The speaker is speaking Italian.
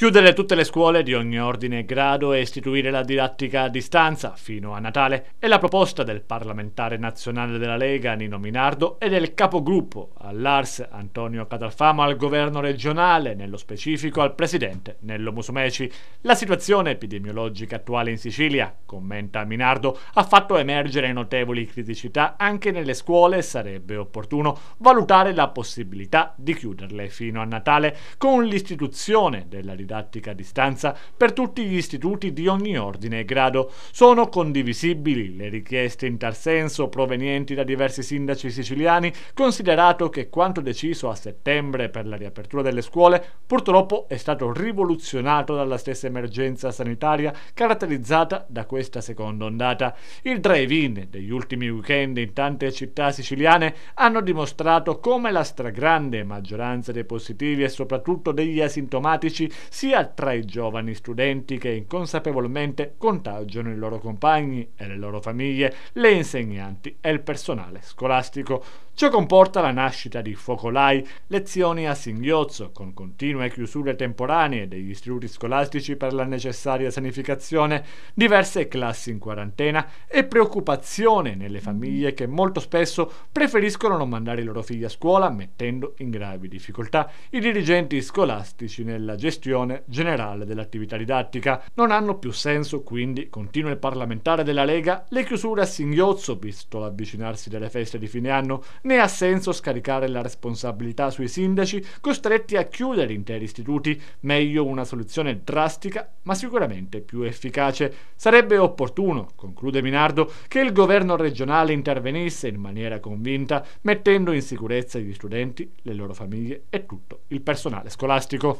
Chiudere tutte le scuole di ogni ordine e grado e istituire la didattica a distanza fino a Natale è la proposta del parlamentare nazionale della Lega Nino Minardo e del capogruppo all'Ars Antonio Catalfamo al governo regionale, nello specifico al presidente Nello Musumeci. La situazione epidemiologica attuale in Sicilia, commenta Minardo, ha fatto emergere notevoli criticità anche nelle scuole e sarebbe opportuno valutare la possibilità di chiuderle fino a Natale con l'istituzione della didattica didattica a distanza per tutti gli istituti di ogni ordine e grado. Sono condivisibili le richieste in tal senso provenienti da diversi sindaci siciliani, considerato che quanto deciso a settembre per la riapertura delle scuole purtroppo è stato rivoluzionato dalla stessa emergenza sanitaria caratterizzata da questa seconda ondata. Il drive-in degli ultimi weekend in tante città siciliane hanno dimostrato come la stragrande maggioranza dei positivi e soprattutto degli asintomatici sia tra i giovani studenti che inconsapevolmente contagiano i loro compagni e le loro famiglie, le insegnanti e il personale scolastico. Ciò comporta la nascita di focolai, lezioni a singhiozzo, con continue chiusure temporanee degli istituti scolastici per la necessaria sanificazione, diverse classi in quarantena e preoccupazione nelle famiglie che molto spesso preferiscono non mandare i loro figli a scuola, mettendo in gravi difficoltà i dirigenti scolastici nella gestione generale dell'attività didattica. Non hanno più senso, quindi, continua il parlamentare della Lega, le chiusure a singhiozzo, visto l'avvicinarsi delle feste di fine anno né ha senso scaricare la responsabilità sui sindaci costretti a chiudere interi istituti, meglio una soluzione drastica ma sicuramente più efficace. Sarebbe opportuno, conclude Minardo, che il governo regionale intervenisse in maniera convinta, mettendo in sicurezza gli studenti, le loro famiglie e tutto il personale scolastico.